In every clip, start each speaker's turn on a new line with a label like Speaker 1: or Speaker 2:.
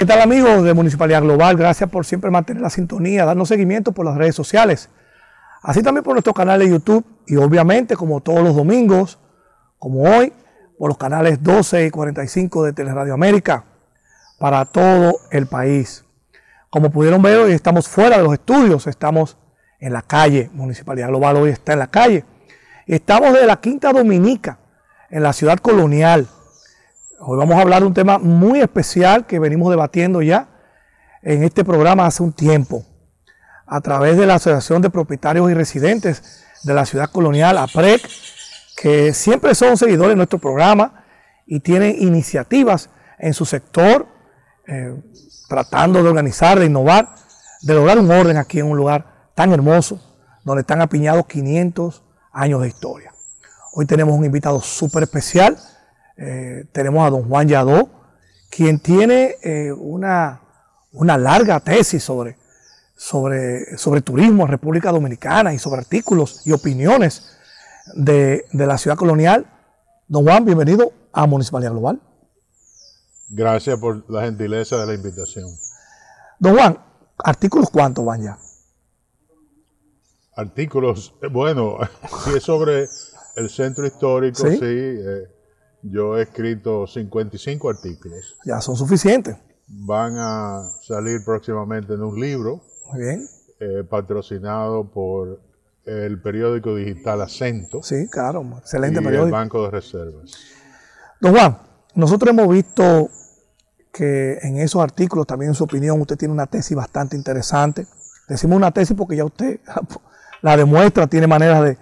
Speaker 1: ¿Qué tal amigos de Municipalidad Global? Gracias por siempre mantener la sintonía, darnos seguimiento por las redes sociales, así también por nuestro canal de YouTube y obviamente como todos los domingos, como hoy, por los canales 12 y 45 de Teleradio América para todo el país. Como pudieron ver, hoy estamos fuera de los estudios, estamos en la calle, Municipalidad Global hoy está en la calle. Estamos desde la Quinta Dominica, en la ciudad colonial, Hoy vamos a hablar de un tema muy especial que venimos debatiendo ya en este programa hace un tiempo, a través de la Asociación de Propietarios y Residentes de la Ciudad Colonial, APREC, que siempre son seguidores de nuestro programa y tienen iniciativas en su sector, eh, tratando de organizar, de innovar, de lograr un orden aquí en un lugar tan hermoso, donde están apiñados 500 años de historia. Hoy tenemos un invitado súper especial eh, tenemos a don Juan Yadó, quien tiene eh, una, una, larga tesis sobre, sobre, sobre, turismo en República Dominicana y sobre artículos y opiniones de, la ciudad colonial. Don Juan, bienvenido a Municipalidad Global.
Speaker 2: Gracias por la gentileza de la invitación.
Speaker 1: Don Juan, ¿artículos cuántos van ya?
Speaker 2: Artículos, eh, bueno, si es sobre el centro histórico, sí. Yo he escrito 55 artículos.
Speaker 1: Ya son suficientes.
Speaker 2: Van a salir próximamente en un libro. Muy bien. Eh, patrocinado por el periódico digital Acento. Sí, claro, excelente y periódico. El Banco de Reservas.
Speaker 1: Don Juan, nosotros hemos visto que en esos artículos, también en su opinión, usted tiene una tesis bastante interesante. Decimos una tesis porque ya usted la demuestra, tiene maneras de,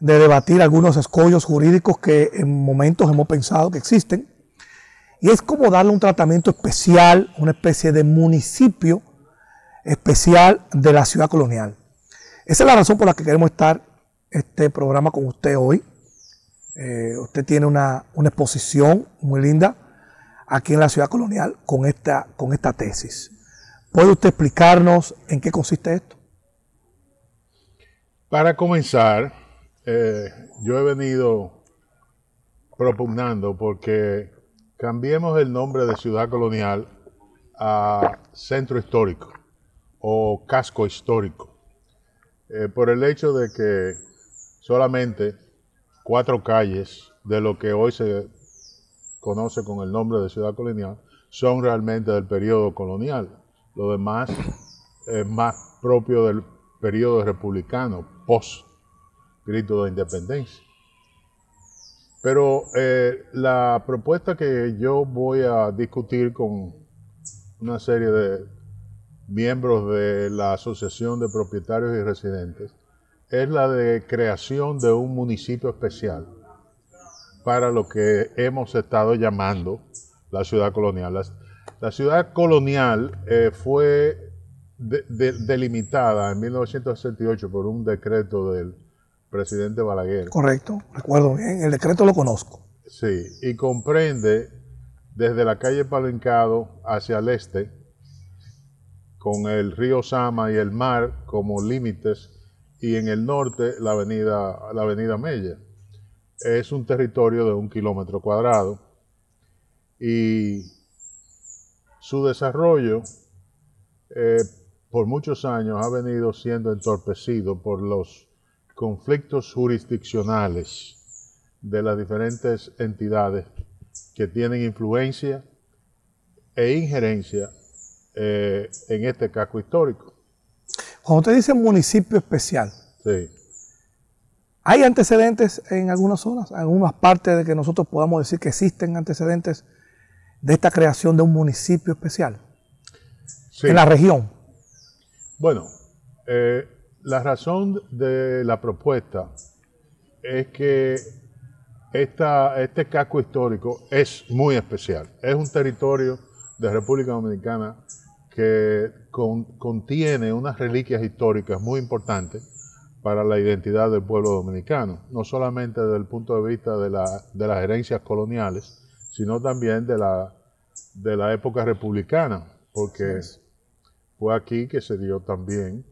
Speaker 1: de debatir algunos escollos jurídicos que en momentos hemos pensado que existen. Y es como darle un tratamiento especial, una especie de municipio especial de la ciudad colonial. Esa es la razón por la que queremos estar este programa con usted hoy. Eh, usted tiene una, exposición muy linda aquí en la ciudad colonial con esta, con esta tesis. ¿Puede usted explicarnos en qué consiste esto?
Speaker 2: Para comenzar, eh, yo he venido propugnando porque cambiemos el nombre de ciudad colonial a centro histórico o casco histórico, eh, por el hecho de que solamente cuatro calles de lo que hoy se conoce con el nombre de ciudad colonial son realmente del periodo colonial. Lo demás es más propio del periodo republicano, post grito de independencia. Pero eh, la propuesta que yo voy a discutir con una serie de miembros de la Asociación de Propietarios y Residentes es la de creación de un municipio especial para lo que hemos estado llamando la ciudad colonial. La, ciudad colonial eh, fue delimitada en 1968 por un decreto del presidente Balaguer.
Speaker 1: Correcto, recuerdo bien, el decreto lo conozco.
Speaker 2: Sí, y comprende desde la calle Palencado hacia el este, con el río Sama y el mar como límites, y en el norte la avenida, la avenida Mella. Es un territorio de un kilómetro cuadrado y su desarrollo eh, por muchos años ha venido siendo entorpecido por los conflictos jurisdiccionales de las diferentes entidades que tienen influencia e injerencia eh, en este casco histórico.
Speaker 1: Cuando usted dice municipio especial, ¿hay antecedentes en algunas zonas, en algunas partes de que nosotros podamos decir que existen antecedentes de esta creación de un municipio especial en la región?
Speaker 2: Bueno, eh, la razón de la propuesta es que esta, este casco histórico es muy especial. Es un territorio de República Dominicana que contiene unas reliquias históricas muy importantes para la identidad del pueblo dominicano, no solamente desde el punto de vista de, las herencias coloniales, sino también de la, de la época republicana, porque fue aquí que se dio también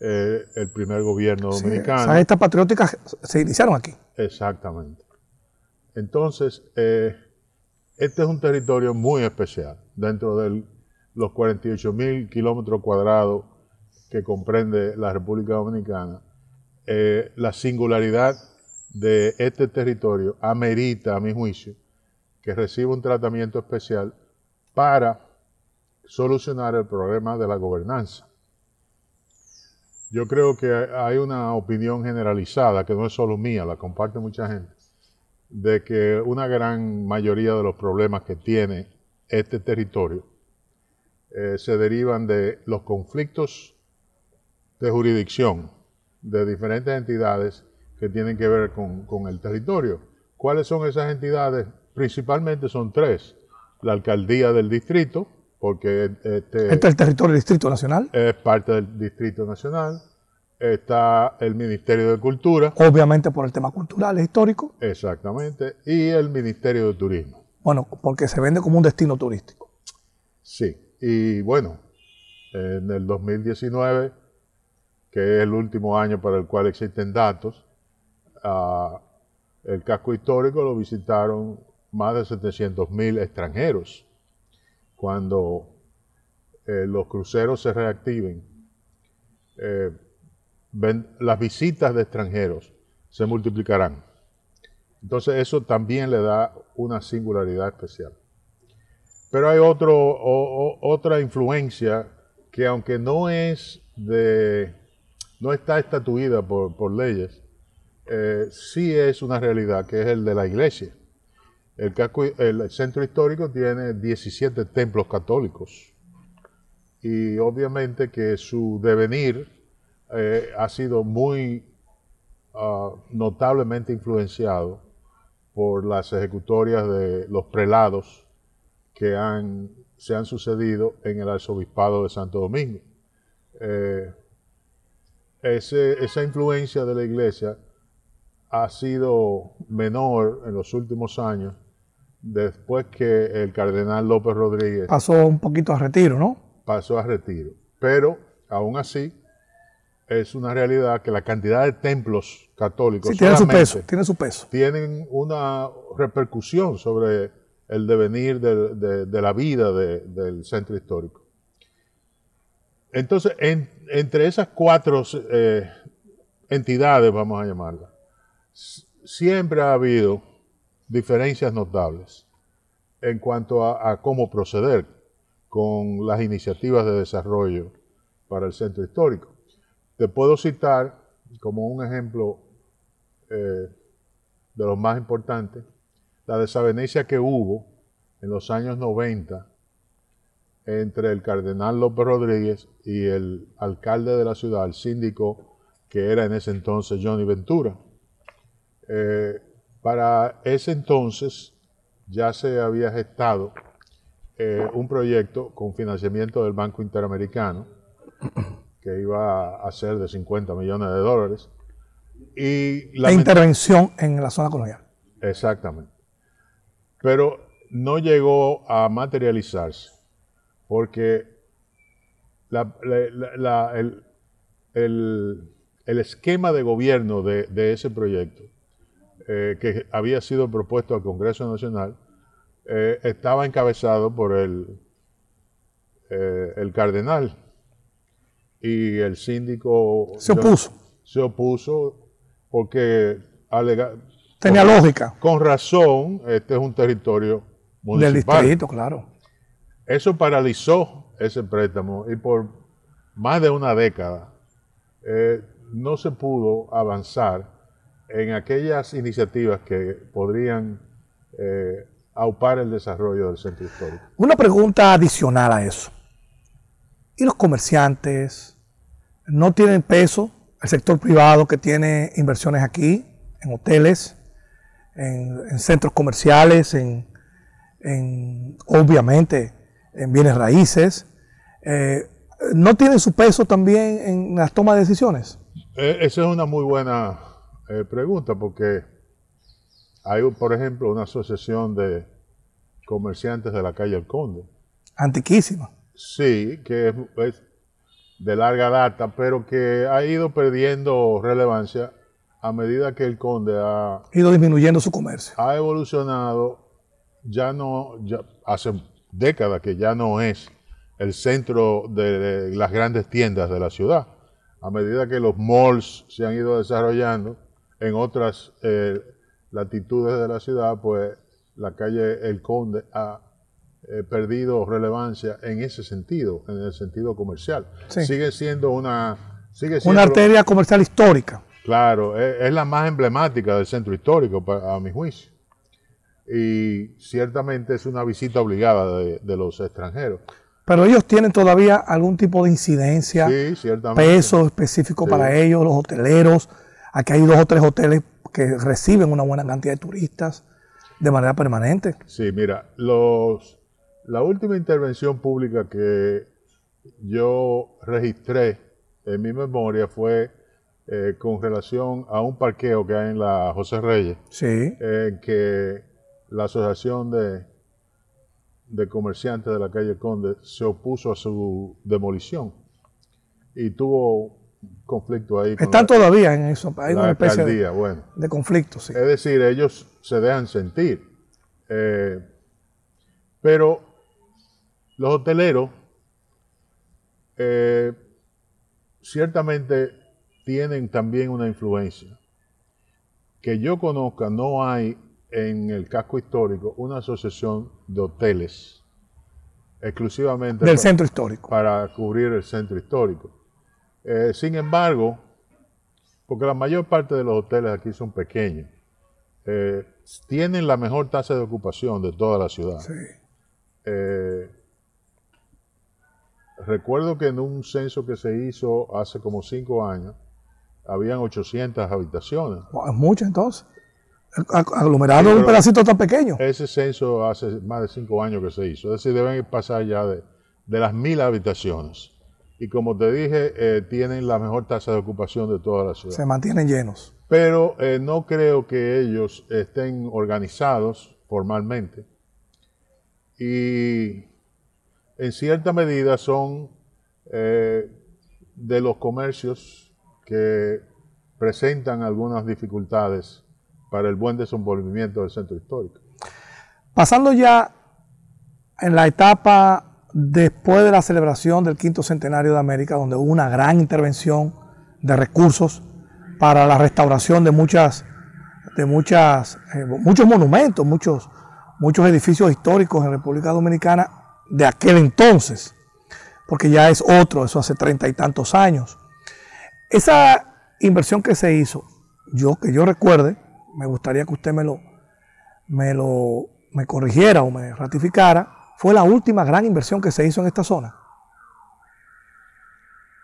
Speaker 2: eh, el primer gobierno dominicano. estas
Speaker 1: patrióticas se iniciaron aquí.
Speaker 2: Exactamente. Entonces, eh, este es un territorio muy especial dentro de los 48 mil kilómetros cuadrados que comprende la República Dominicana. Eh, la singularidad de este territorio amerita, a mi juicio, que reciba un tratamiento especial para solucionar el problema de la gobernanza yo creo que hay una opinión generalizada, que no es solo mía, la comparte mucha gente, de que una gran mayoría de los problemas que tiene este territorio eh, se derivan de los conflictos de jurisdicción de diferentes entidades que tienen que ver con el territorio. ¿Cuáles son esas entidades? Principalmente son tres. La alcaldía del distrito, porque este, ¿Está el territorio del Distrito Nacional? Es parte del Distrito Nacional. Está el Ministerio de Cultura. Obviamente por el tema cultural, e histórico. Exactamente. Y el Ministerio de Turismo. Bueno, porque se vende como un destino turístico. Sí. Y bueno, en el 2019, que es el último año para el cual existen datos, ah, el casco histórico lo visitaron más de 700 mil extranjeros cuando eh, los cruceros se reactiven, eh, las visitas de extranjeros se multiplicarán. Entonces eso también le da una singularidad especial. Pero hay otro, otra influencia que aunque no es de, no está estatuida por, leyes, eh, sí es una realidad, que es el de la iglesia. El, centro histórico tiene 17 templos católicos y obviamente que su devenir eh, ha sido muy ah, notablemente influenciado por las ejecutorias de los prelados que se han sucedido en el arzobispado de Santo Domingo. Eh, esa influencia de la iglesia ha sido menor en los últimos años después que el cardenal López Rodríguez... Pasó
Speaker 1: un poquito a retiro, ¿no?
Speaker 2: Pasó a retiro. Pero, aún así, es una realidad que la cantidad de templos católicos... tiene su peso, tiene su peso. Tienen una repercusión sobre el devenir de, la vida del centro histórico. Entonces, entre esas cuatro eh, entidades, vamos a llamarlas, siempre ha habido diferencias notables en cuanto a, cómo proceder con las iniciativas de desarrollo para el centro histórico. Te puedo citar como un ejemplo eh, de los más importantes, la desavenencia que hubo en los años 90 entre el cardenal López Rodríguez y el alcalde de la ciudad, el síndico que era en ese entonces Johnny Ventura. Eh, para ese entonces ya se había gestado eh, un proyecto con financiamiento del Banco Interamericano que iba a ser de 50 millones de dólares. Y la
Speaker 1: intervención en la zona colonial.
Speaker 2: Exactamente. Pero no llegó a materializarse porque el, esquema de gobierno de ese proyecto eh, que había sido propuesto al Congreso Nacional eh, estaba encabezado por el, eh, el cardenal y el síndico se opuso. Se opuso porque
Speaker 1: tenía con, lógica.
Speaker 2: Con razón, este es un territorio municipal. Del distrito, claro. Eso paralizó ese préstamo y por más de una década no se pudo avanzar en aquellas iniciativas que podrían eh, aupar el desarrollo del centro histórico.
Speaker 1: Una pregunta adicional a eso. ¿Y los comerciantes no tienen peso? El sector privado que tiene inversiones aquí, en hoteles, en, centros comerciales, obviamente en bienes raíces, eh, ¿no tienen su peso también en las tomas de decisiones?
Speaker 2: Eh, esa es una muy buena eh, pregunta, porque hay, por ejemplo, una asociación de comerciantes de la calle El Conde.
Speaker 1: Antiquísima.
Speaker 2: Sí, que es, de larga data, pero que ha ido perdiendo relevancia a medida que el conde ha ido disminuyendo su comercio. Ha evolucionado, ya no, hace décadas que ya no es el centro de las grandes tiendas de la ciudad. A medida que los malls se han ido desarrollando, en otras eh, latitudes de la ciudad, pues la calle El Conde ha eh, perdido relevancia en ese sentido, en el sentido comercial. Sigue siendo una... Sigue siendo una arteria
Speaker 1: comercial histórica.
Speaker 2: Claro, e, es, la más emblemática del centro histórico, a mi juicio. Y ciertamente es una visita obligada de, los extranjeros.
Speaker 1: Pero ellos tienen todavía algún tipo de incidencia, peso específico para ellos, los hoteleros, Aquí hay dos o tres hoteles que reciben una buena cantidad de turistas de manera
Speaker 2: permanente. Sí, mira, los, la última intervención pública que yo registré en mi memoria fue eh, con relación a un parqueo que hay en la José Reyes. Sí. que la Asociación de Comerciantes de la calle Conde se opuso a su demolición y tuvo conflicto ahí. Están todavía
Speaker 1: en eso, hay una especie
Speaker 2: de, conflicto, Es decir, ellos se dejan sentir. Eh, pero los hoteleros eh, ciertamente tienen también una influencia. Que yo conozca, no hay en el casco histórico una asociación de hoteles exclusivamente del centro histórico para cubrir el centro histórico eh, sin embargo, porque la mayor parte de los hoteles aquí son pequeños, eh, tienen la mejor tasa de ocupación de toda la ciudad. Eh, recuerdo que en un censo que se hizo hace como cinco años, habían 800 habitaciones.
Speaker 1: Es Mucho entonces. Aglomerado en un pedacito
Speaker 2: tan pequeño. Ese censo hace más de cinco años que se hizo. Es decir, deben pasar ya de las mil habitaciones y como te dije, eh, tienen la mejor tasa de ocupación de toda la ciudad. Se mantienen llenos. Pero eh, no creo que ellos estén organizados formalmente y en cierta medida son eh, de los comercios que presentan algunas dificultades para el buen desenvolvimiento del centro histórico.
Speaker 1: Pasando ya en la etapa después de la celebración del quinto centenario de América, donde hubo una gran intervención de recursos para la restauración de muchas, de eh, muchos monumentos, muchos, muchos edificios históricos en República Dominicana de aquel entonces, porque ya es otro, eso hace treinta y tantos años. Esa inversión que se hizo, yo que yo recuerde, me gustaría que usted me lo, me lo, me corrigiera o me ratificara, fue la última gran inversión que se hizo en esta zona?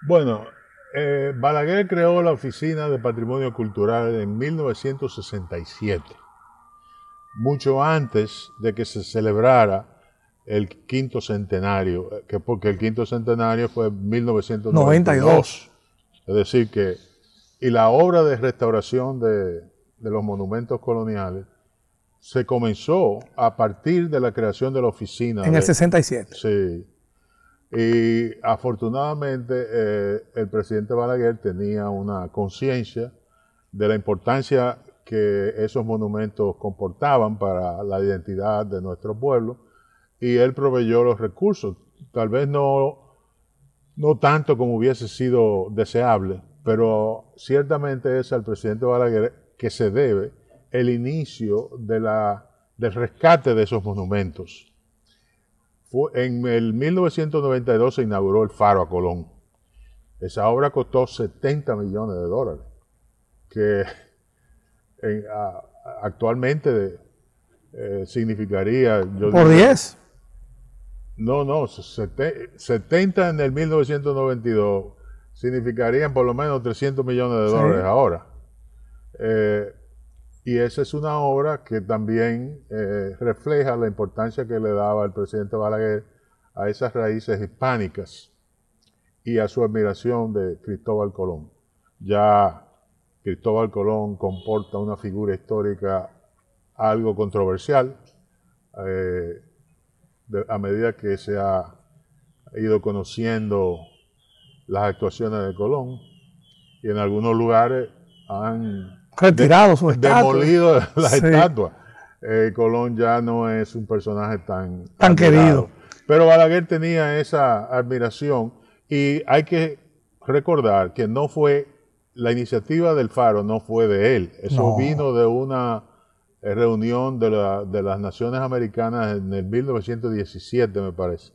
Speaker 2: Bueno, eh, Balaguer creó la Oficina de Patrimonio Cultural en 1967, mucho antes de que se celebrara el quinto centenario, eh, que porque el quinto centenario fue 1992. Es decir que, y la obra de restauración de los monumentos coloniales se comenzó a partir de la creación de la oficina. En el 67. Sí. Y afortunadamente eh, el presidente Balaguer tenía una conciencia de la importancia que esos monumentos comportaban para la identidad de nuestro pueblo y él proveyó los recursos. Tal vez no, no tanto como hubiese sido deseable, pero ciertamente es al presidente Balaguer que se debe el inicio de la, del rescate de esos monumentos. en el 1992 se inauguró el Faro a Colón. Esa obra costó 70 millones de dólares, que actualmente eh, significaría... ¿Por 10? No, no, 70 en el 1992 significarían por lo menos 300 millones de dólares ahora. Eh, y esa es una obra que también eh, refleja la importancia que le daba el presidente Balaguer a esas raíces hispánicas y a su admiración de Cristóbal Colón. Ya Cristóbal Colón comporta una figura histórica algo controversial eh, a medida que se ha ido conociendo las actuaciones de Colón y en algunos lugares han retirado su estatua. Demolido la estatua. Eh, Colón ya no es un personaje tan, tan querido. Pero Balaguer tenía esa admiración y hay que recordar que no fue la iniciativa del Faro no fue de él, eso vino de una eh, reunión de, de, las Naciones Americanas en el 1917, me parece,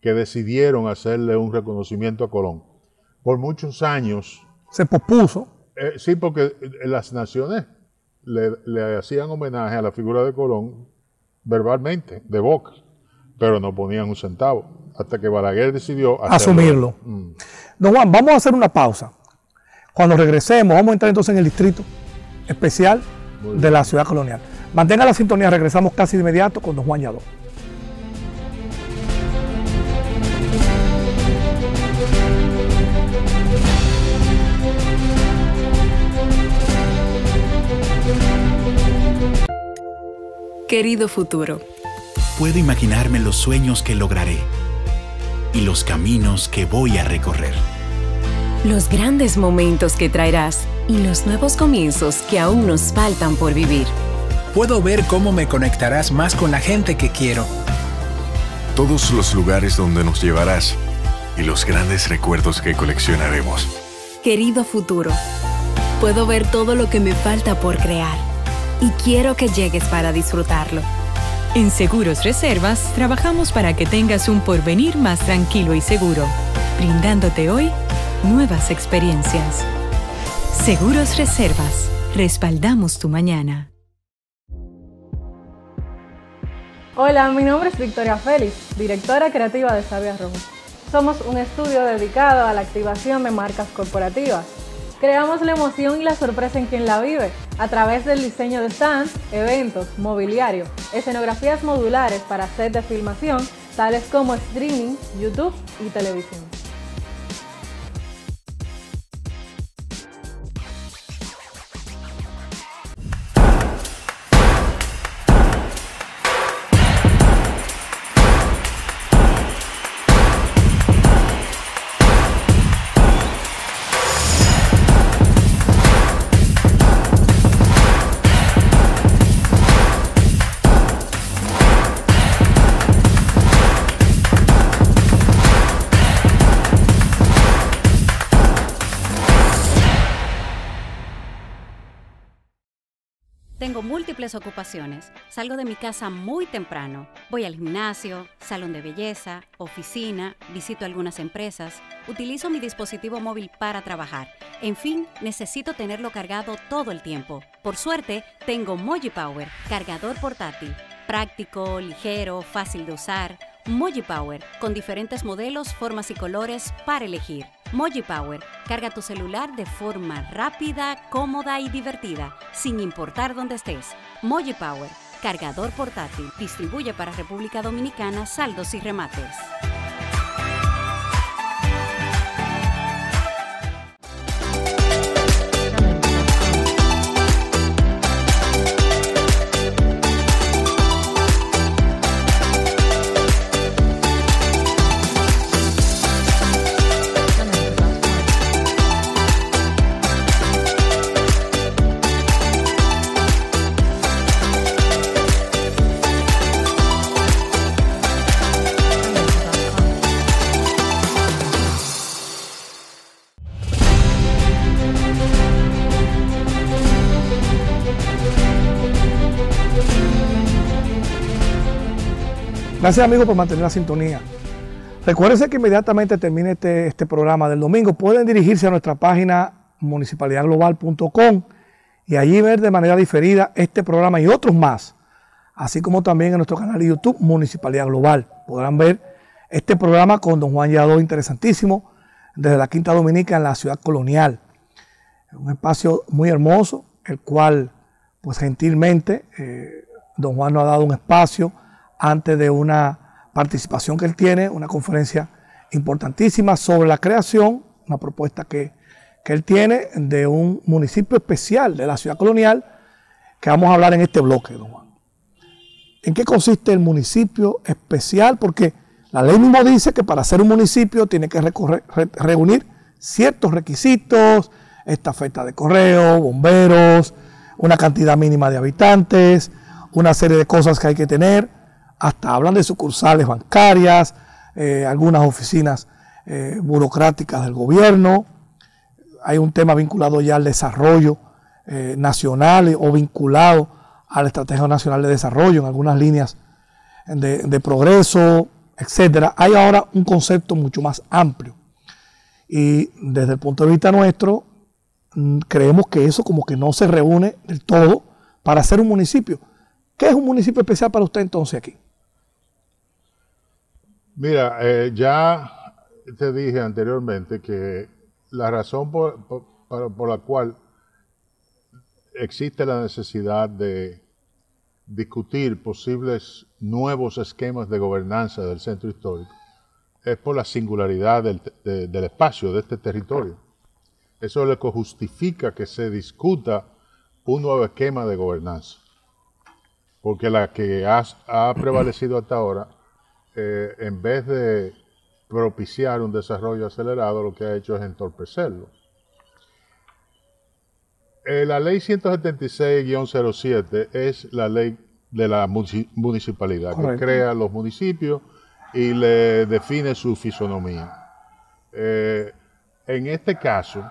Speaker 2: que decidieron hacerle un reconocimiento a Colón. Por muchos años...
Speaker 1: Se pospuso.
Speaker 2: Eh, sí, porque eh, eh, las naciones le, hacían homenaje a la figura de Colón verbalmente, de boca, pero no ponían un centavo, hasta que Balaguer decidió asumirlo.
Speaker 1: Mm. Don Juan, vamos a hacer una pausa. Cuando regresemos, vamos a entrar entonces en el distrito especial de la ciudad colonial. Mantenga la sintonía, regresamos casi de inmediato con Don Juan Yadó. Querido futuro, puedo imaginarme los sueños que lograré y los caminos que voy a recorrer. Los grandes momentos que traerás y los nuevos comienzos que aún nos faltan por vivir. Puedo ver cómo me conectarás más con la gente que quiero. Todos los lugares donde nos llevarás y los grandes recuerdos que coleccionaremos. Querido futuro, puedo ver todo lo que me falta por crear y quiero que llegues para disfrutarlo.
Speaker 2: En Seguros Reservas trabajamos para que tengas un porvenir más tranquilo y seguro, brindándote hoy nuevas experiencias. Seguros Reservas, respaldamos tu mañana. Hola, mi nombre es Victoria Félix, directora creativa de Sabia Rojo. Somos
Speaker 1: un estudio dedicado a la activación de marcas corporativas Creamos la emoción y la
Speaker 2: sorpresa en quien la vive a través del diseño de stands, eventos, mobiliario, escenografías modulares para set de filmación, tales como streaming, YouTube y
Speaker 1: televisión. múltiples ocupaciones. Salgo de mi casa muy temprano. Voy al gimnasio, salón de belleza, oficina, visito algunas empresas, utilizo mi dispositivo móvil para trabajar. En fin, necesito tenerlo cargado todo el tiempo. Por suerte, tengo Moji Power, cargador portátil, práctico, ligero, fácil de usar Moji Power, con diferentes modelos, formas y colores para elegir. Moji Power, carga tu celular de forma rápida, cómoda y divertida, sin importar dónde estés. Moji Power, cargador portátil, distribuye para República Dominicana saldos y remates. Gracias amigos por mantener la sintonía. Recuérdense que inmediatamente termine este, este programa del domingo. Pueden dirigirse a nuestra página municipalidadglobal.com y allí ver de manera diferida este programa y otros más, así como también en nuestro canal de YouTube Municipalidad Global. Podrán ver este programa con don Juan Yadó, interesantísimo, desde la Quinta Dominica en la ciudad colonial. Un espacio muy hermoso, el cual, pues gentilmente, eh, don Juan nos ha dado un espacio antes de una participación que él tiene, una conferencia importantísima sobre la creación, una propuesta que, él tiene de un municipio especial de la ciudad colonial, que vamos a hablar en este bloque, don Juan. ¿En qué consiste el municipio especial? Porque la ley mismo dice que para ser un municipio tiene que reunir ciertos requisitos, esta estafeta de correo, bomberos, una cantidad mínima de habitantes, una serie de cosas que hay que tener hasta hablan de sucursales bancarias, eh, algunas oficinas eh, burocráticas del gobierno. Hay un tema vinculado ya al desarrollo eh, nacional o vinculado a la Estrategia Nacional de Desarrollo en algunas líneas de, progreso, etcétera. Hay ahora un concepto mucho más amplio. Y desde el punto de vista nuestro, mm, creemos que eso como que no se reúne del todo para ser un municipio. ¿Qué es un municipio especial para usted entonces aquí?
Speaker 2: Mira, eh, ya te dije anteriormente que la razón por, la cual existe la necesidad de discutir posibles nuevos esquemas de gobernanza del centro histórico es por la singularidad del, espacio, de este territorio. Eso es lo que justifica que se discuta un nuevo esquema de gobernanza. Porque la que ha prevalecido hasta ahora eh, en vez de propiciar un desarrollo acelerado, lo que ha hecho es entorpecerlo. Eh, la ley 176-07 es la ley de la municipalidad, que crea los municipios y le define su fisonomía. Eh, en este caso,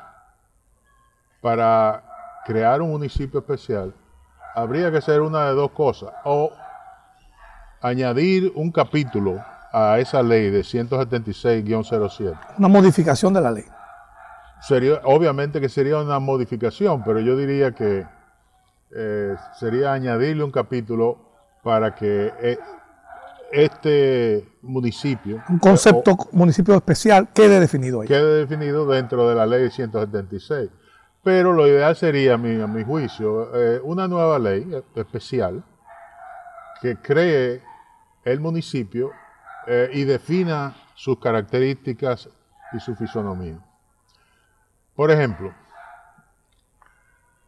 Speaker 2: para crear un municipio especial, habría que hacer una de dos cosas. O añadir un capítulo a esa ley de 176-07.
Speaker 1: Una modificación de la ley.
Speaker 2: Sería, obviamente que sería una modificación, pero yo diría que eh, sería añadirle un capítulo para que eh, este municipio. Un concepto
Speaker 1: municipio especial
Speaker 2: quede definido ahí. Quede definido dentro de la ley 176. Pero lo ideal sería, a mi, a mi juicio, eh, una nueva ley especial que cree el municipio eh, y defina sus características y su fisonomía. Por ejemplo,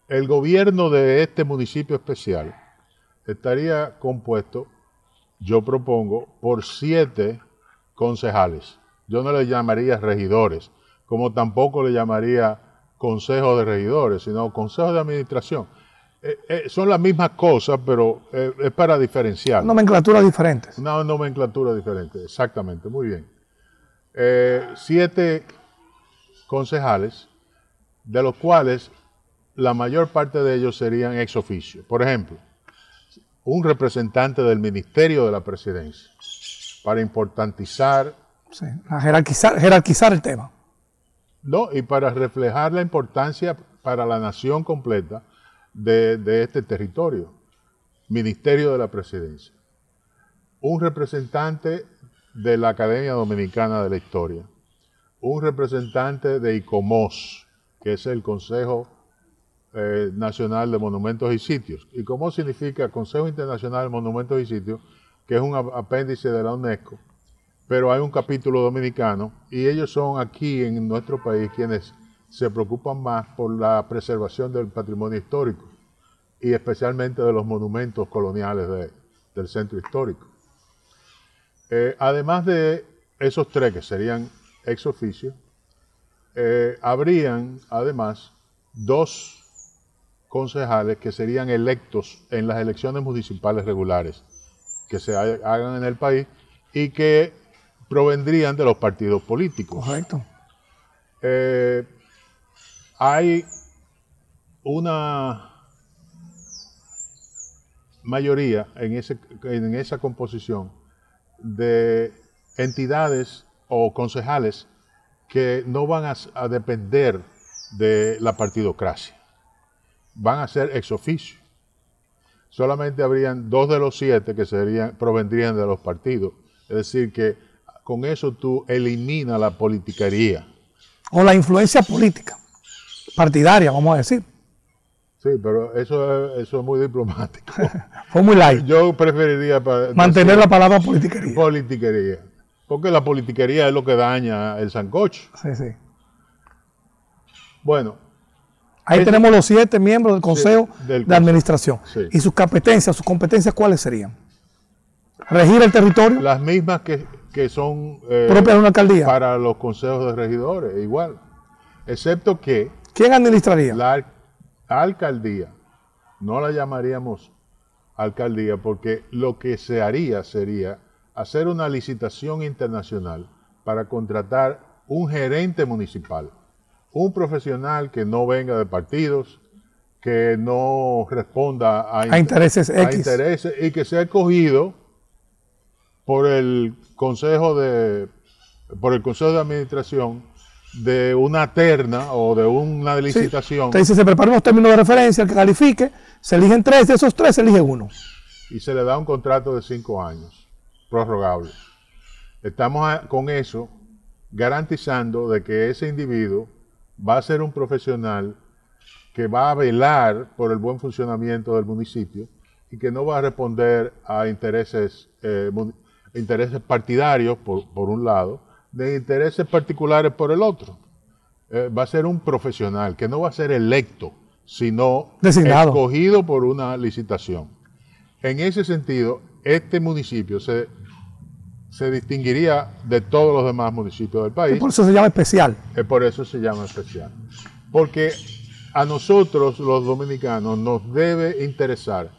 Speaker 2: el gobierno de este municipio especial estaría compuesto, yo propongo, por siete concejales. Yo no le llamaría regidores, como tampoco le llamaría consejo de regidores, sino consejo de administración. Eh, eh, son las mismas cosas, pero eh, es para diferenciar. Nomenclaturas diferentes. Una nomenclatura diferente, exactamente, muy bien. siete concejales, de los cuales la mayor parte de ellos serían ex oficio. Por ejemplo, un representante del Ministerio de la Presidencia, para importantizar...
Speaker 1: Sí, jerarquizar, jerarquizar el
Speaker 2: tema. No, y para reflejar la importancia para la nación completa de, este territorio, Ministerio de la Presidencia, un representante de la Academia Dominicana de la Historia, un representante de ICOMOS, que es el Consejo eh, Nacional de Monumentos y Sitios. ICOMOS significa Consejo Internacional de Monumentos y Sitios, que es un apéndice de la UNESCO, pero hay un capítulo dominicano y ellos son aquí en nuestro país quienes se preocupan más por la preservación del patrimonio histórico y especialmente de los monumentos coloniales del centro histórico. Eh, además de esos tres que serían ex oficio, eh, habrían además dos concejales que serían electos en las elecciones municipales regulares que se hagan en el país y que provendrían de los partidos políticos. Correcto. Eh, hay una mayoría en, ese, en esa composición de entidades o concejales que no van a, depender de la partidocracia. Van a ser ex oficio. Solamente habrían dos de los siete que serían, provendrían de los partidos. Es decir, que con eso tú eliminas la politicaría.
Speaker 1: O la influencia política, partidaria, vamos a decir.
Speaker 2: Sí, pero eso, es muy diplomático. Fue muy light. Yo preferiría... Mantener la palabra politiquería. Politiquería. Porque la politiquería es lo que daña el sancocho. Sí, sí. Bueno. Ahí tenemos los
Speaker 1: siete miembros del Consejo de Administración. ¿Y sus competencias? ¿Sus competencias cuáles serían?
Speaker 2: ¿Regir el territorio? Las mismas que, son... Eh, Propias de una alcaldía. Para los consejos de regidores, igual. Excepto que... ¿Quién administraría? La alcaldía, no la llamaríamos alcaldía porque lo que se haría sería hacer una licitación internacional para contratar un gerente municipal, un profesional que no venga de partidos, que no responda a, intereses, intereses y que sea escogido por el consejo de por el consejo de administración de una terna o de una licitación. se preparan los términos
Speaker 1: de referencia, el que califique, se eligen tres, de esos tres se elige uno.
Speaker 2: Y se le da un contrato de cinco años, prorrogable. Estamos con eso garantizando de que ese individuo va a ser un profesional que va a velar por el buen funcionamiento del municipio y que no va a responder a intereses, eh, intereses partidarios, por, por un lado, de intereses particulares por el otro. Eh, va a ser un profesional que no va a ser electo, sino Designado. escogido por una licitación. En ese sentido, este municipio se, se distinguiría de todos los demás municipios del país. Es por eso
Speaker 1: se llama especial.
Speaker 2: Es eh, por eso se llama especial. Porque a nosotros los dominicanos nos debe interesar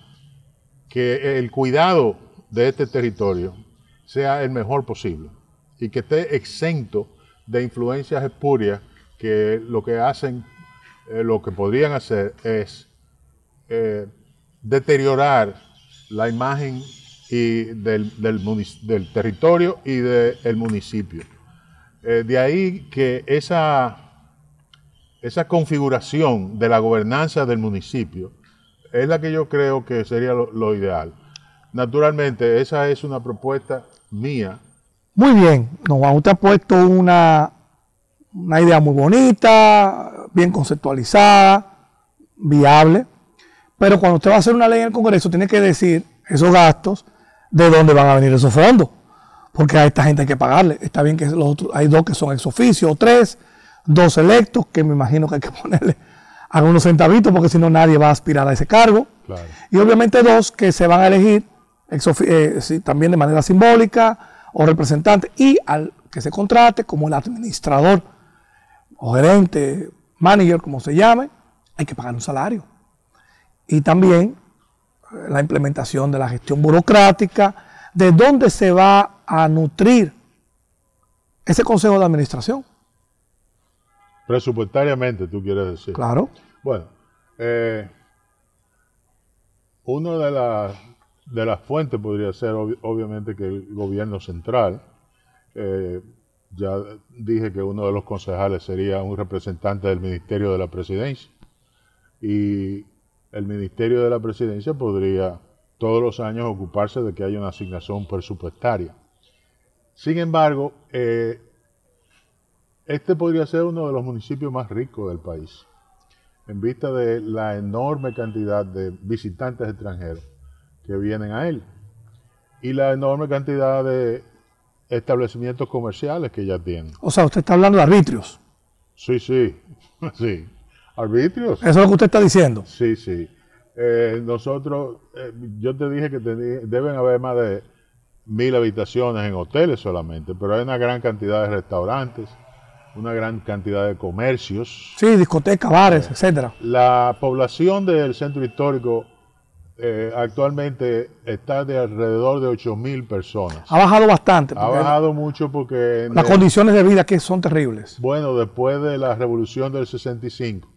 Speaker 2: que el cuidado de este territorio sea el mejor posible y que esté exento de influencias espurias que lo que hacen, eh, lo que podrían hacer es eh, deteriorar la imagen y del, del, territorio y del municipio. Eh, de ahí que esa, esa configuración de la gobernanza del municipio es la que yo creo que sería lo ideal. Naturalmente, esa es una propuesta mía muy bien, no, usted ha puesto una,
Speaker 1: una idea muy bonita, bien conceptualizada, viable, pero cuando usted va a hacer una ley en el Congreso, tiene que decir esos gastos, de dónde van a venir esos fondos, porque a esta gente hay que pagarle. Está bien que los hay dos que son ex oficio, tres, dos electos, que me imagino que hay que ponerle algunos centavitos, porque si no nadie va a aspirar a ese cargo. Y obviamente dos que se van a elegir eh, también de manera simbólica, o representante y al que se contrate como el administrador o gerente, manager, como se llame, hay que pagar un salario. Y también eh, la implementación de la gestión burocrática, de dónde se va a nutrir ese consejo de administración.
Speaker 2: Presupuestariamente, tú quieres decir. Claro. Bueno, eh, uno de las de las fuentes podría ser obviamente que el gobierno central, eh, ya dije que uno de los concejales sería un representante del Ministerio de la Presidencia, y el Ministerio de la Presidencia podría todos los años ocuparse de que haya una asignación presupuestaria. Sin embargo, eh, este podría ser uno de los municipios más ricos del país, en vista de la enorme cantidad de visitantes extranjeros que vienen a él y la enorme cantidad de establecimientos comerciales que ya tienen. O sea, usted está hablando de arbitrios. Sí, sí, sí. Arbitrios. Eso es lo que usted está diciendo. Sí, sí. Eh, nosotros, eh, yo te dije que deben haber más de mil habitaciones en hoteles solamente, pero hay una gran cantidad de restaurantes, una gran cantidad de comercios.
Speaker 1: Sí, discotecas, bares, eh, etcétera.
Speaker 2: La población del centro histórico eh, actualmente está de alrededor de 8 mil personas. Ha
Speaker 1: bajado bastante. Ha bajado
Speaker 2: mucho porque... Las condiciones
Speaker 1: de vida que son
Speaker 2: terribles. Bueno, después de la revolución del 65,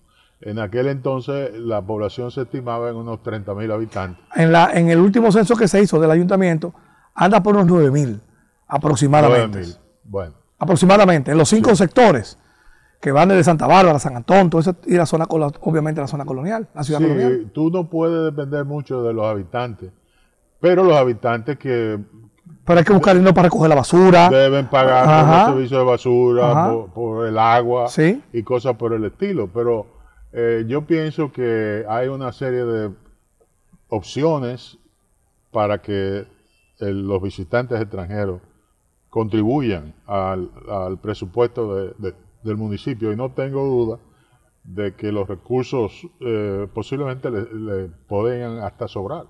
Speaker 2: en aquel entonces la población se estimaba en unos 30.000 habitantes.
Speaker 1: En, la, en el último censo que se hizo del ayuntamiento, anda por unos 9 mil aproximadamente. bueno. Aproximadamente, en los cinco sectores que van desde Santa Bárbara, San Antón, y la zona, obviamente la zona colonial, la ciudad sí,
Speaker 2: Tú no puedes depender mucho de los habitantes, pero los habitantes que...
Speaker 1: Pero hay que buscar dinero para recoger la basura. Deben pagar el
Speaker 2: servicio de basura, por, el agua y cosas por el estilo. Pero eh, yo pienso que hay una serie de opciones para que los visitantes extranjeros contribuyan al, presupuesto de del municipio y no tengo duda de que los recursos eh, posiblemente le, pueden podrían hasta sobrar.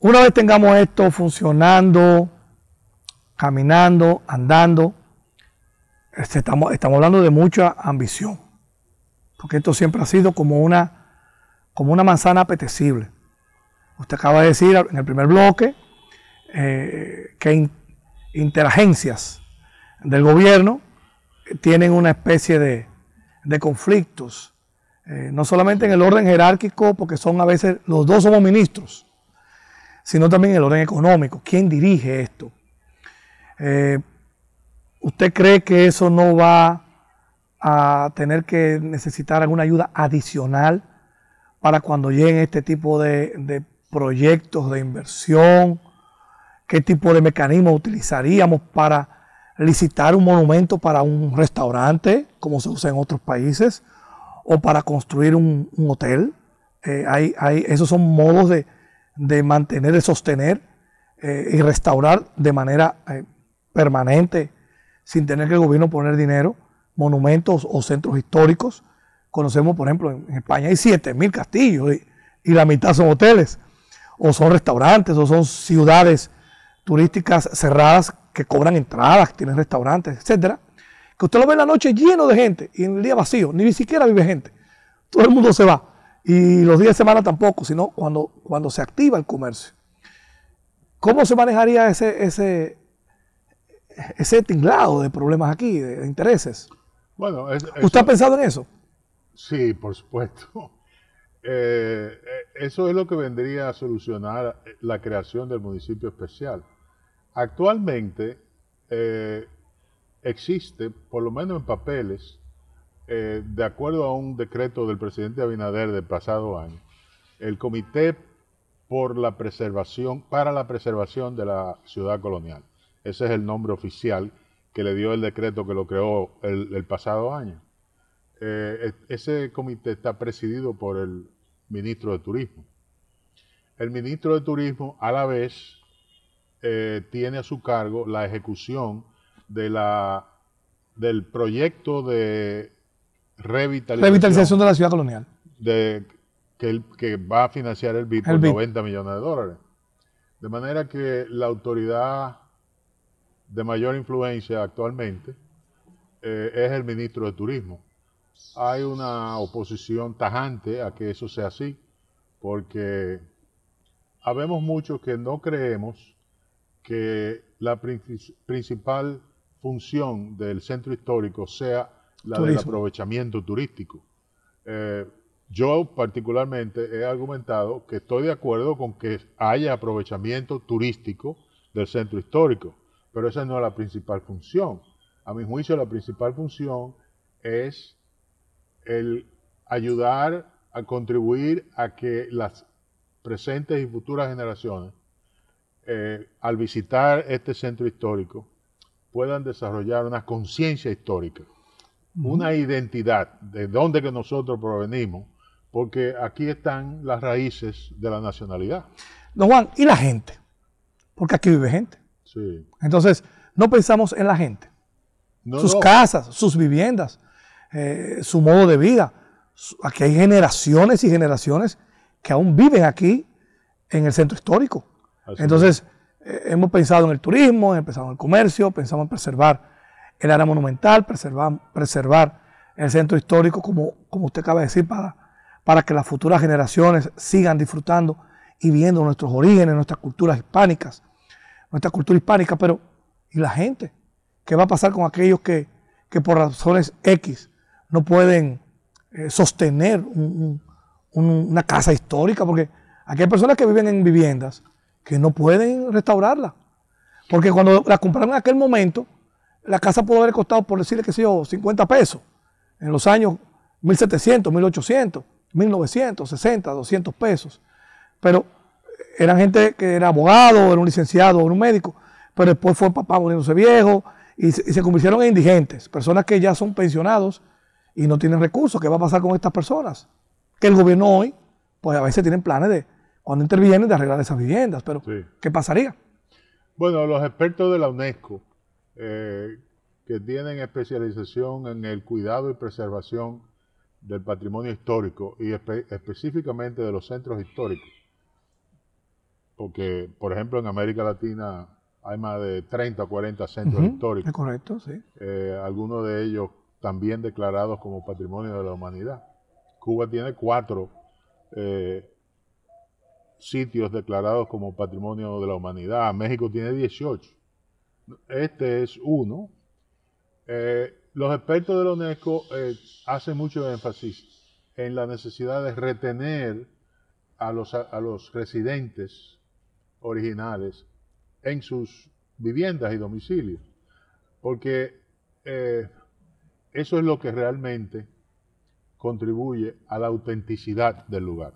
Speaker 1: Una vez tengamos esto funcionando, caminando, andando, este, estamos, estamos hablando de mucha ambición, porque esto siempre ha sido como una, como una manzana apetecible. Usted acaba de decir en el primer bloque eh, que hay interagencias del gobierno tienen una especie de, conflictos, eh, no solamente en el orden jerárquico, porque son a veces, los dos somos ministros, sino también en el orden económico. ¿Quién dirige esto? Eh, ¿Usted cree que eso no va a tener que necesitar alguna ayuda adicional para cuando lleguen este tipo de, de proyectos de inversión? ¿Qué tipo de mecanismos utilizaríamos para licitar un monumento para un restaurante, como se usa en otros países, o para construir un, hotel. Eh, hay, esos son modos de, mantener, de sostener eh, y restaurar de manera eh, permanente, sin tener que el gobierno poner dinero, monumentos o centros históricos. Conocemos, por ejemplo, en, España hay 7.000 castillos y, y la mitad son hoteles, o son restaurantes, o son ciudades turísticas cerradas que cobran entradas, tienen restaurantes, etcétera, que usted lo ve en la noche lleno de gente y en el día vacío, ni siquiera vive gente. Todo el mundo se va. Y los días de semana tampoco, sino cuando, cuando se activa el comercio. ¿Cómo se manejaría ese, ese, ese tinglado de problemas aquí, de, intereses?
Speaker 2: Bueno, ¿usted ha pensado en eso? Sí, por supuesto. Eh, eh, eso es lo que vendría a solucionar la creación del municipio especial. Actualmente eh, existe, por lo menos en papeles, eh, de acuerdo a un decreto del presidente Abinader del pasado año, el Comité por la preservación, para la preservación de la ciudad colonial. Ese es el nombre oficial que le dio el decreto que lo creó el, pasado año. Eh, ese comité está presidido por el ministro de Turismo. El ministro de Turismo, a la vez, eh, tiene a su cargo la ejecución de la, del proyecto de revitalización, de la ciudad colonial. De, que, que va a financiar el BIP por 90 millones de dólares. De manera que la autoridad de mayor influencia actualmente eh, es el ministro de Turismo. Hay una oposición tajante a que eso sea así, porque habemos muchos que no creemos que la principal función del centro histórico sea la del aprovechamiento turístico. Eh, yo particularmente he argumentado que estoy de acuerdo con que haya aprovechamiento turístico del centro histórico, pero esa no es la principal función. A mi juicio la principal función es el ayudar a contribuir a que las presentes y futuras generaciones eh, al visitar este centro histórico puedan desarrollar una conciencia histórica, una identidad de dónde que nosotros provenimos, porque aquí están las raíces de la nacionalidad. No Juan, ¿y la gente?
Speaker 1: Porque aquí vive gente. Sí. Entonces, no pensamos en la gente.
Speaker 2: sus casas,
Speaker 1: sus viviendas, eh, su modo de vida. Aquí hay generaciones y generaciones que aún viven aquí en el centro histórico. Entonces, eh, hemos pensado en el turismo, hemos pensado en el comercio, pensamos en preservar el área monumental, preservar, preservar el centro histórico, como, como usted acaba de decir, para, para que las futuras generaciones sigan disfrutando y viendo nuestros orígenes, nuestras culturas hispánicas, nuestra cultura hispánica, pero ¿y la gente? ¿Qué va a pasar con aquellos que, por razones X no pueden eh, sostener una casa histórica? Porque aquí hay personas que viven en viviendas que no pueden restaurarla. Porque cuando la compraron en aquel momento, la casa pudo haber costado, por decirle que sé yo, 50 pesos en los años 1700, 1800, 1900, 60, 200 pesos. Pero eran gente que era abogado, era un licenciado, era un médico, pero después fue papá volviéndose viejo y se convirtieron en indigentes, personas que ya son pensionados y no tienen recursos. ¿Qué va a pasar con estas personas? Que el gobierno hoy, pues a veces tienen planes de, cuando intervienen de arreglar esas viviendas. Pero,
Speaker 2: ¿qué pasaría? Bueno, los expertos de la UNESCO, eh, que tienen especialización en el cuidado y preservación del patrimonio histórico y específicamente de los centros históricos, porque, por ejemplo, en América Latina hay más de 30 o 40 centros históricos. Es correcto, sí. Eh, algunos de ellos también declarados como patrimonio de la humanidad. Cuba tiene cuatro eh, sitios declarados como Patrimonio de la Humanidad. México tiene 18. Este es uno. Eh, los expertos de la UNESCO eh, hacen mucho énfasis en la necesidad de retener a los, residentes originales en sus viviendas y domicilios, porque eh, eso es lo que realmente contribuye a la autenticidad del lugar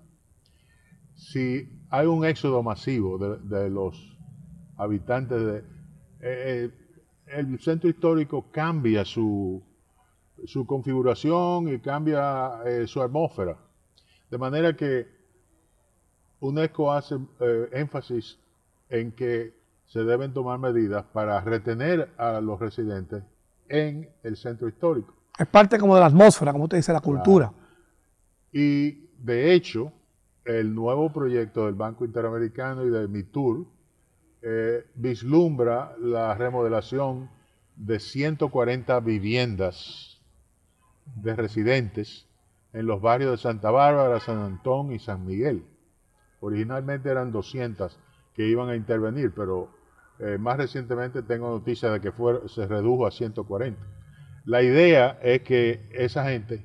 Speaker 2: si hay un éxodo masivo de, los habitantes de... Eh, eh, el centro histórico cambia su, su configuración y cambia eh, su atmósfera. De manera que UNESCO hace énfasis en que se deben tomar medidas para retener a los residentes en el centro histórico.
Speaker 1: Es parte como de la atmósfera, como usted dice, la cultura.
Speaker 2: Y de hecho, el nuevo proyecto del Banco Interamericano y de Mitur eh, vislumbra la remodelación de 140 viviendas de residentes en los barrios de Santa Bárbara, San Antón y San Miguel. Originalmente eran 200 que iban a intervenir, pero eh, más recientemente tengo noticias de que se redujo a 140. La idea es que esa gente,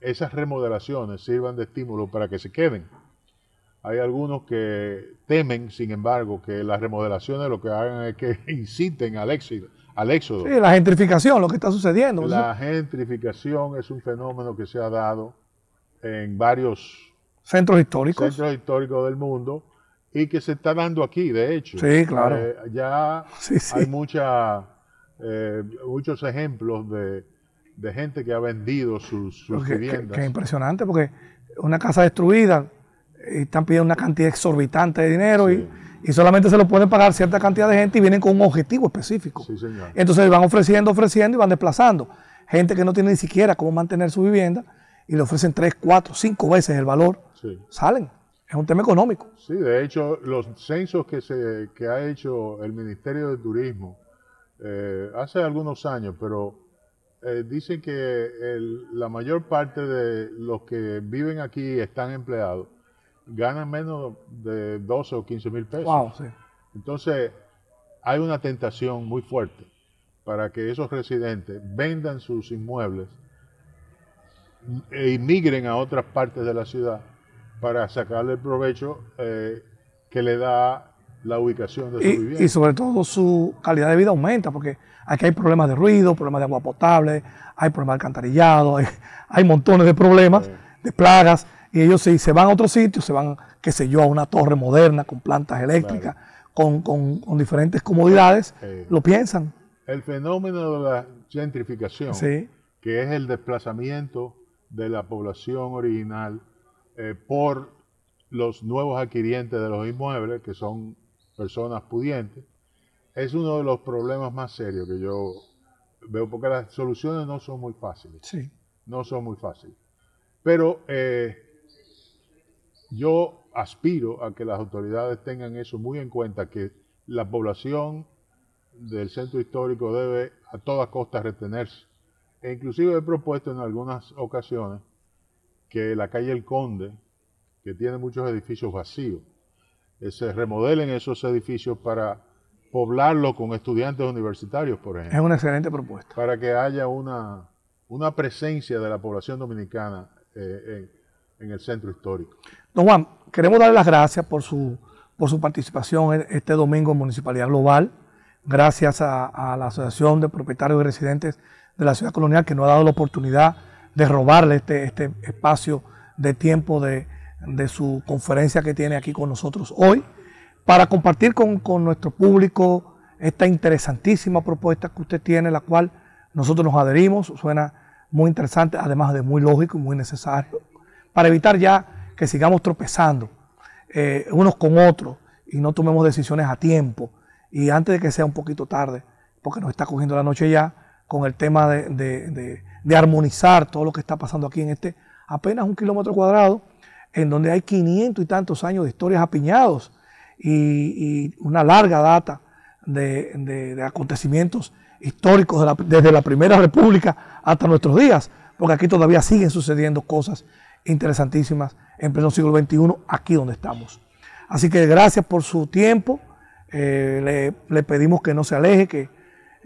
Speaker 2: esas remodelaciones sirvan de estímulo para que se queden hay algunos que temen, sin embargo, que las remodelaciones lo que hagan es que inciten al éxodo. Sí, la
Speaker 1: gentrificación, lo que está sucediendo. La
Speaker 2: gentrificación es un fenómeno que se ha dado en varios
Speaker 1: centros históricos,
Speaker 2: históricos del mundo y que se está dando aquí, de hecho. Sí, claro. Eh, ya hay mucha, eh, muchos ejemplos de, gente que ha vendido sus, viviendas. Qué
Speaker 1: impresionante porque una casa destruida están pidiendo una cantidad exorbitante de dinero y, solamente se lo pueden pagar cierta cantidad de gente y vienen con un objetivo específico. Entonces van ofreciendo, ofreciendo y van desplazando. Gente que no tiene ni siquiera cómo mantener su vivienda y le ofrecen tres, cuatro, cinco veces el valor. Salen. Es un tema económico.
Speaker 2: Sí, de hecho, los censos que, se, ha hecho el Ministerio de Turismo eh, hace algunos años, pero eh, dicen que la mayor parte de los que viven aquí están empleados ganan menos de 12 o 15 mil pesos. Entonces, hay una tentación muy fuerte para que esos residentes vendan sus inmuebles e inmigren a otras partes de la ciudad para sacarle el provecho eh, que le da la ubicación de su vivienda. Y sobre
Speaker 1: todo su calidad de vida aumenta, porque aquí hay problemas de ruido, problemas de agua potable, hay problemas de alcantarillado, hay, montones de problemas, de plagas y ellos se, se van a otro sitio, se van, qué sé yo, a una torre moderna con plantas eléctricas, con, diferentes comodidades, eh, lo piensan.
Speaker 2: El fenómeno de la gentrificación, que es el desplazamiento de la población original eh, por los nuevos adquirientes de los inmuebles, que son personas pudientes, es uno de los problemas más serios que yo veo, porque las soluciones no son muy fáciles. Sí. No son muy fáciles. Pero eh, yo aspiro a que las autoridades tengan eso muy en cuenta, que la población del centro histórico debe a toda costa retenerse. E inclusive he propuesto en algunas ocasiones que la calle El Conde, que tiene muchos edificios vacíos, eh, se remodelen esos edificios para poblarlo con estudiantes universitarios, por ejemplo. Es una excelente propuesta. Para que haya una, presencia de la población dominicana eh, en el centro histórico.
Speaker 1: Don Juan, queremos darle las gracias por su, por su participación este domingo en Municipalidad Global. Gracias a, la Asociación de Propietarios y Residentes de la Ciudad Colonial que nos ha dado la oportunidad de robarle este, este espacio de tiempo de, su conferencia que tiene aquí con nosotros hoy para compartir con, con nuestro público esta interesantísima propuesta que usted tiene, la cual nosotros nos adherimos, suena muy interesante, además de muy lógico y muy necesario, para evitar ya que sigamos tropezando eh, unos con otros y no tomemos decisiones a tiempo y antes de que sea un poquito tarde, porque nos está cogiendo la noche ya con el tema de, armonizar todo lo que está pasando aquí en este apenas un kilómetro cuadrado, en donde hay 500 y tantos años de historias apiñados y, una larga data de, acontecimientos históricos desde la Primera República hasta nuestros días, porque aquí todavía siguen sucediendo cosas interesantísimas en pleno siglo XXI, aquí donde estamos. Así que gracias por su tiempo. Eh, le, pedimos que no se aleje, que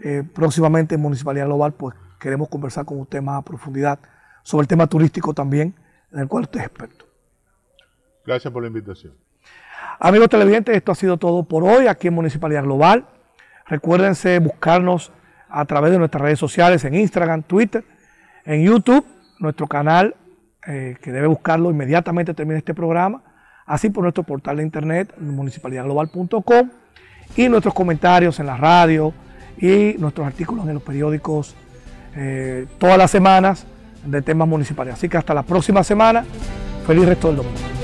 Speaker 1: eh, próximamente en Municipalidad Global pues, queremos conversar con usted más a profundidad sobre el tema turístico también, en el cual usted es experto.
Speaker 2: Gracias por la invitación.
Speaker 1: Amigos televidentes, esto ha sido todo por hoy aquí en Municipalidad Global. Recuérdense buscarnos a través de nuestras redes sociales en Instagram, Twitter, en YouTube, nuestro canal eh, que debe buscarlo inmediatamente termine este programa, así por nuestro portal de internet municipalidadglobal.com y nuestros comentarios en la radio y nuestros artículos en los periódicos eh, todas las semanas de temas municipales. Así que hasta la próxima semana, feliz resto del domingo.